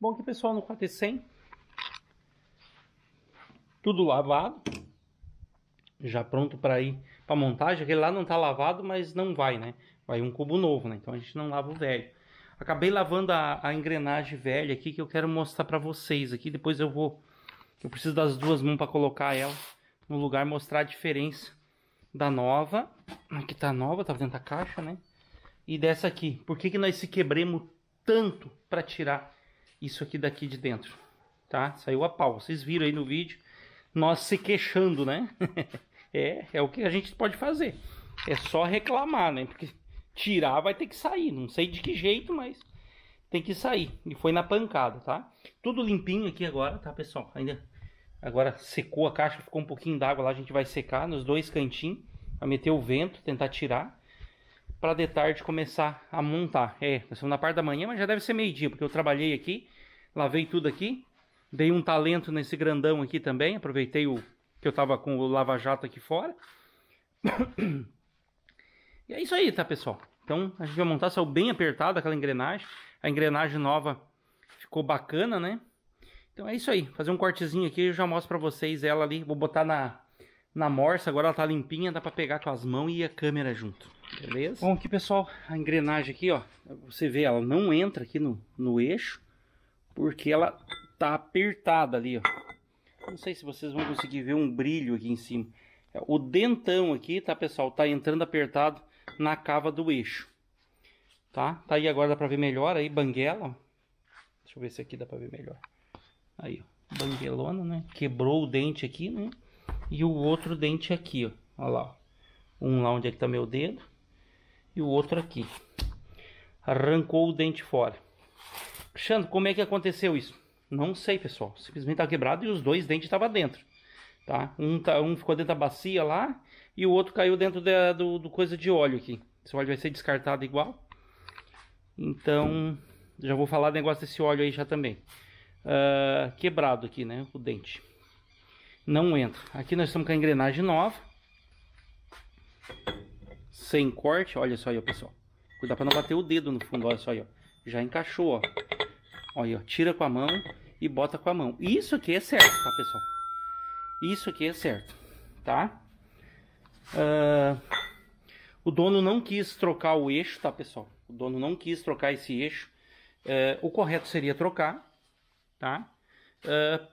Bom, aqui pessoal, no 400, tudo lavado, já pronto para ir para montagem. Aquele lá não está lavado, mas não vai, né? Vai um cubo novo, né? Então a gente não lava o velho. Acabei lavando a, a engrenagem velha aqui que eu quero mostrar para vocês aqui. Depois eu vou, eu preciso das duas mãos para colocar ela no lugar, mostrar a diferença da nova. Aqui tá nova, tá dentro da caixa, né? E dessa aqui. Por que que nós se quebremos tanto para tirar isso aqui daqui de dentro, tá? Saiu a pau, vocês viram aí no vídeo, nós se queixando, né? é, é o que a gente pode fazer, é só reclamar, né? Porque tirar vai ter que sair, não sei de que jeito, mas tem que sair. E foi na pancada, tá? Tudo limpinho aqui agora, tá, pessoal? Ainda agora secou a caixa, ficou um pouquinho d'água lá, a gente vai secar nos dois cantinhos, vai meter o vento, tentar tirar para de tarde começar a montar. É, na parte da manhã, mas já deve ser meio-dia, porque eu trabalhei aqui, lavei tudo aqui, dei um talento nesse grandão aqui também, aproveitei o que eu tava com o lava-jato aqui fora. e é isso aí, tá, pessoal? Então, a gente vai montar, saiu bem apertado aquela engrenagem. A engrenagem nova ficou bacana, né? Então é isso aí, fazer um cortezinho aqui, eu já mostro para vocês ela ali, vou botar na na morsa, agora ela tá limpinha, dá pra pegar com as mãos e a câmera junto, beleza? Bom, aqui pessoal, a engrenagem aqui, ó, você vê, ela não entra aqui no, no eixo, porque ela tá apertada ali, ó. Não sei se vocês vão conseguir ver um brilho aqui em cima. O dentão aqui, tá pessoal, tá entrando apertado na cava do eixo, tá? Tá aí agora, dá pra ver melhor aí, banguela, ó. Deixa eu ver se aqui dá pra ver melhor. Aí, ó, banguelona, né? Quebrou o dente aqui, né? e o outro dente aqui, ó. Olha lá, Um lá onde é que tá meu dedo e o outro aqui. Arrancou o dente fora. Xandro, como é que aconteceu isso? Não sei, pessoal. Simplesmente tá quebrado e os dois dentes estavam dentro. Tá? Um, tá, um ficou dentro da bacia lá e o outro caiu dentro da, do, do coisa de óleo aqui. Esse óleo vai ser descartado igual. Então, já vou falar do negócio desse óleo aí já também. Uh, quebrado aqui, né? O dente não entra. Aqui nós estamos com a engrenagem nova. Sem corte, olha só aí, ó, pessoal. Cuidado para não bater o dedo no fundo, olha só aí, ó. Já encaixou, ó. Olha, ó, tira com a mão e bota com a mão. Isso aqui é certo, tá, pessoal? Isso aqui é certo, tá? Uh, o dono não quis trocar o eixo, tá, pessoal? O dono não quis trocar esse eixo. Uh, o correto seria trocar, tá? Uh,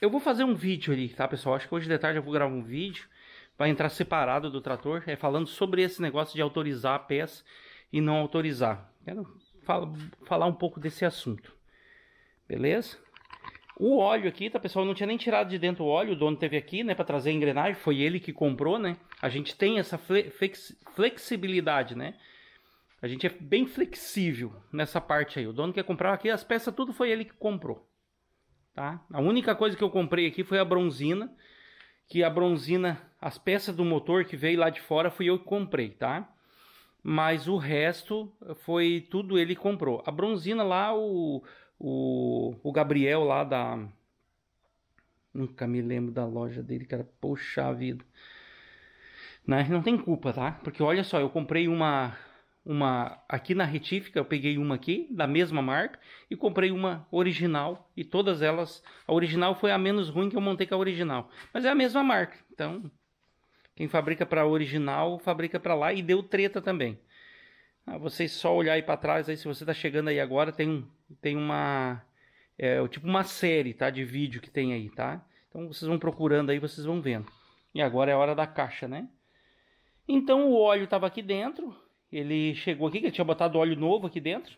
eu vou fazer um vídeo ali, tá, pessoal? Acho que hoje de tarde eu vou gravar um vídeo. Vai entrar separado do trator, é falando sobre esse negócio de autorizar a peça e não autorizar. Quero falar um pouco desse assunto. Beleza? O óleo aqui, tá, pessoal? Eu não tinha nem tirado de dentro o óleo, o dono teve aqui, né, para trazer a engrenagem, foi ele que comprou, né? A gente tem essa flex flexibilidade, né? A gente é bem flexível nessa parte aí. O dono quer comprar aqui, as peças tudo foi ele que comprou tá? A única coisa que eu comprei aqui foi a bronzina, que a bronzina, as peças do motor que veio lá de fora fui eu que comprei, tá? Mas o resto foi tudo ele que comprou. A bronzina lá, o, o, o Gabriel lá da... Nunca me lembro da loja dele, cara. Poxa vida. Né? Não tem culpa, tá? Porque olha só, eu comprei uma uma aqui na retífica, eu peguei uma aqui da mesma marca e comprei uma original e todas elas, a original foi a menos ruim que eu montei com a original, mas é a mesma marca. Então, quem fabrica para original, fabrica para lá e deu treta também. Ah, vocês só olhar aí para trás aí se você está chegando aí agora, tem um tem uma é, tipo uma série, tá, de vídeo que tem aí, tá? Então vocês vão procurando aí, vocês vão vendo. E agora é a hora da caixa, né? Então o óleo estava aqui dentro, ele chegou aqui, que ele tinha botado óleo novo aqui dentro.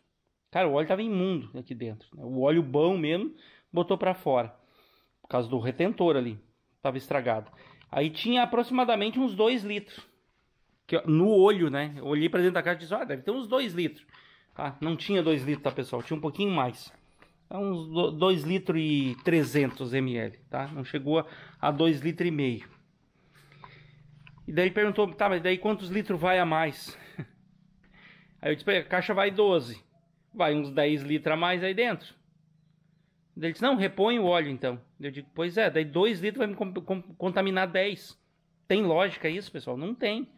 Cara, o óleo estava imundo aqui dentro. Né? O óleo bom mesmo, botou para fora. Por causa do retentor ali. Estava estragado. Aí tinha aproximadamente uns 2 litros. Que, no olho, né? Eu olhei para dentro da caixa e disse, ah, deve ter uns 2 litros. Ah, não tinha 2 litros, tá, pessoal? Tinha um pouquinho mais. É uns 2 litros e 300 ml, tá? Não chegou a 2 litros e meio. E daí perguntou, tá, mas daí quantos litros vai a mais? Aí eu disse pra a caixa vai 12. Vai uns 10 litros a mais aí dentro. ele disse, não, repõe o óleo então. Eu digo, pois é, daí 2 litros vai me contaminar 10. Tem lógica isso, pessoal? Não tem.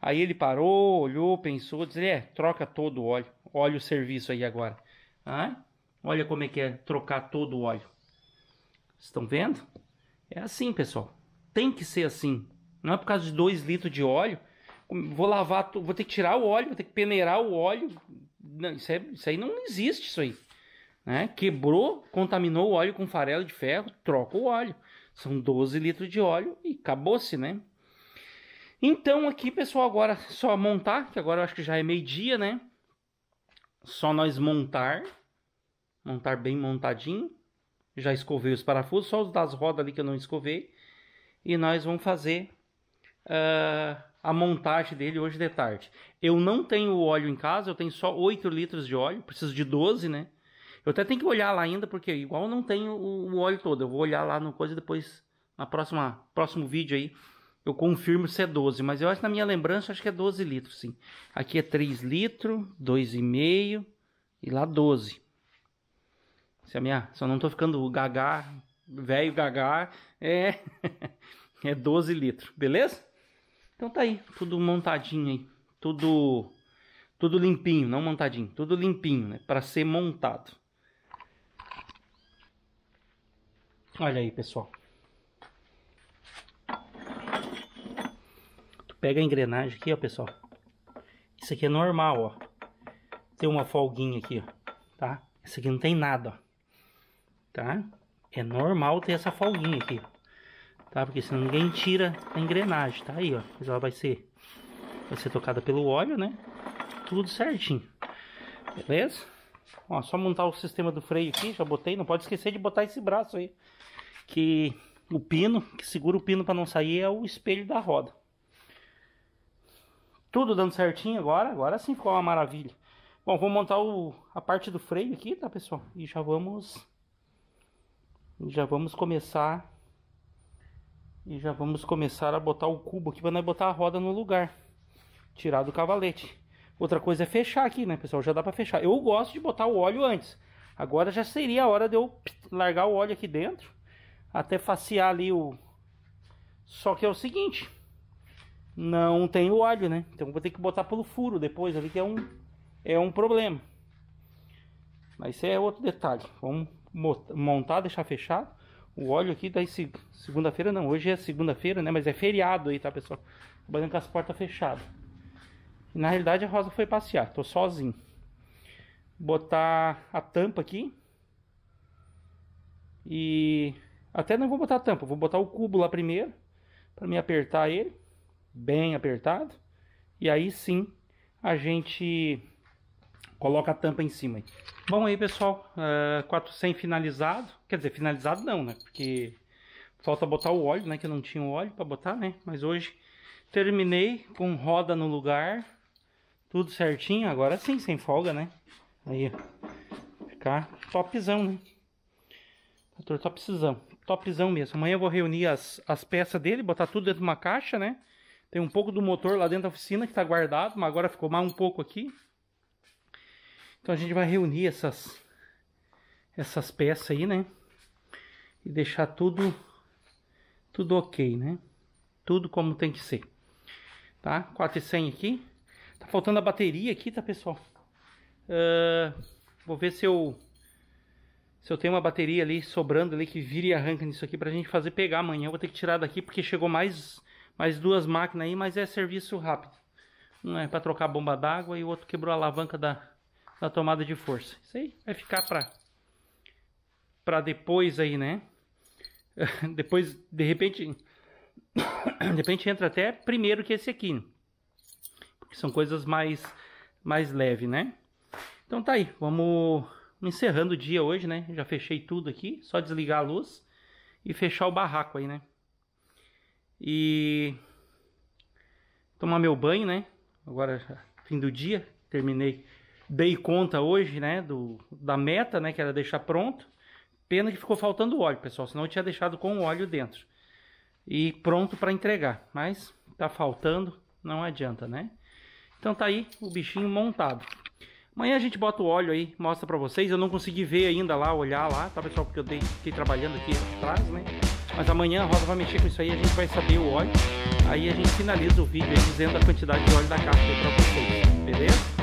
Aí ele parou, olhou, pensou, disse, é, troca todo o óleo. Olha o serviço aí agora. Ah, olha como é que é trocar todo o óleo. Estão vendo? É assim, pessoal. Tem que ser assim. Não é por causa de 2 litros de óleo vou lavar, vou ter que tirar o óleo, vou ter que peneirar o óleo. Não, isso, é, isso aí não existe isso aí. Né? Quebrou, contaminou o óleo com farelo de ferro, troca o óleo. São 12 litros de óleo e acabou-se, né? Então aqui, pessoal, agora só montar, que agora eu acho que já é meio-dia, né? Só nós montar, montar bem montadinho. Já escovei os parafusos, só os das rodas ali que eu não escovei. E nós vamos fazer uh, a montagem dele hoje de tarde. Eu não tenho óleo em casa, eu tenho só 8 litros de óleo, preciso de 12, né? Eu até tenho que olhar lá ainda, porque igual não tenho o, óleo todo. Eu vou olhar lá no coisa depois, na próxima próximo vídeo aí, eu confirmo se é 12. Mas eu acho, na minha lembrança, acho que é 12 litros, sim. Aqui é 3 litros, 2,5 e lá 12. Se a minha, só não tô ficando gagar, velho gagar, é, é 12 litros, beleza? Então tá aí, tudo montadinho aí, tudo tudo limpinho, não montadinho, tudo limpinho, né, para ser montado. Olha aí, pessoal. Tu pega a engrenagem aqui, ó, pessoal. Isso aqui é normal, ó. Tem uma folguinha aqui, ó, tá? Isso aqui não tem nada, ó. Tá? É normal ter essa folguinha aqui, ó tá? Porque senão ninguém tira a engrenagem, tá aí, ó. Mas ela vai ser, vai ser tocada pelo óleo, né? Tudo certinho, beleza? Ó, só montar o sistema do freio aqui, já botei. Não pode esquecer de botar esse braço aí, que o pino, que segura o pino para não sair, é o espelho da roda. Tudo dando certinho agora, agora sim ficou uma maravilha. Bom, vou montar o, a parte do freio aqui, tá pessoal? E já vamos, já vamos começar e já vamos começar a botar o cubo aqui para nós botar a roda no lugar. Tirar do cavalete. Outra coisa é fechar aqui, né, pessoal? Já dá para fechar. Eu gosto de botar o óleo antes. Agora já seria a hora de eu largar o óleo aqui dentro. Até facear ali o... Só que é o seguinte. Não tem o óleo, né? Então vou ter que botar pelo furo depois ali, que é um, é um problema. Mas isso é outro detalhe. Vamos montar, deixar fechado. O óleo aqui daí segunda-feira não, hoje é segunda-feira, né? Mas é feriado aí, tá, pessoal? Trabalhando com as portas fechadas. E, na realidade a Rosa foi passear, tô sozinho. Botar a tampa aqui. E até não vou botar a tampa, vou botar o cubo lá primeiro para me apertar ele, bem apertado. E aí sim a gente coloca a tampa em cima. Aí. Bom, aí pessoal, uh, eh, 400 finalizado. Quer dizer, finalizado não, né? Porque falta botar o óleo, né? Que eu não tinha óleo para botar, né? Mas hoje terminei com roda no lugar, tudo certinho. Agora sim, sem folga, né? Aí, ó. Ficar topzão, né? Trator topzão, topzão mesmo. Amanhã eu vou reunir as, as peças dele, botar tudo dentro de uma caixa, né? Tem um pouco do motor lá dentro da oficina que tá guardado, mas agora ficou mais um pouco aqui. Então a gente vai reunir essas, essas peças aí, né? E deixar tudo, tudo ok, né? Tudo como tem que ser. Tá? 400 aqui. Tá faltando a bateria aqui, tá, pessoal? Uh, vou ver se eu... Se eu tenho uma bateria ali sobrando ali que vira e arranca nisso aqui pra gente fazer pegar amanhã. Eu vou ter que tirar daqui porque chegou mais, mais duas máquinas aí, mas é serviço rápido. Um é pra trocar a bomba d'água e o outro quebrou a alavanca da, da tomada de força. Isso aí vai ficar para para depois aí, né? depois, de repente, de repente entra até primeiro que esse aqui. Né? Porque são coisas mais mais leve, né? Então tá aí, vamos encerrando o dia hoje, né? Já fechei tudo aqui, só desligar a luz e fechar o barraco aí, né? E tomar meu banho, né? Agora fim do dia, terminei dei conta hoje, né, do, da meta, né, que era deixar pronto. Pena que ficou faltando óleo, pessoal, senão eu tinha deixado com o óleo dentro. E pronto para entregar, mas tá faltando, não adianta, né? Então tá aí o bichinho montado. Amanhã a gente bota o óleo aí, mostra pra vocês. Eu não consegui ver ainda lá, olhar lá, tá pessoal? Porque eu dei, fiquei trabalhando aqui atrás, né? Mas amanhã a Rosa vai mexer com isso aí, a gente vai saber o óleo. Aí a gente finaliza o vídeo aí dizendo a quantidade de óleo da caixa aí pra vocês, beleza?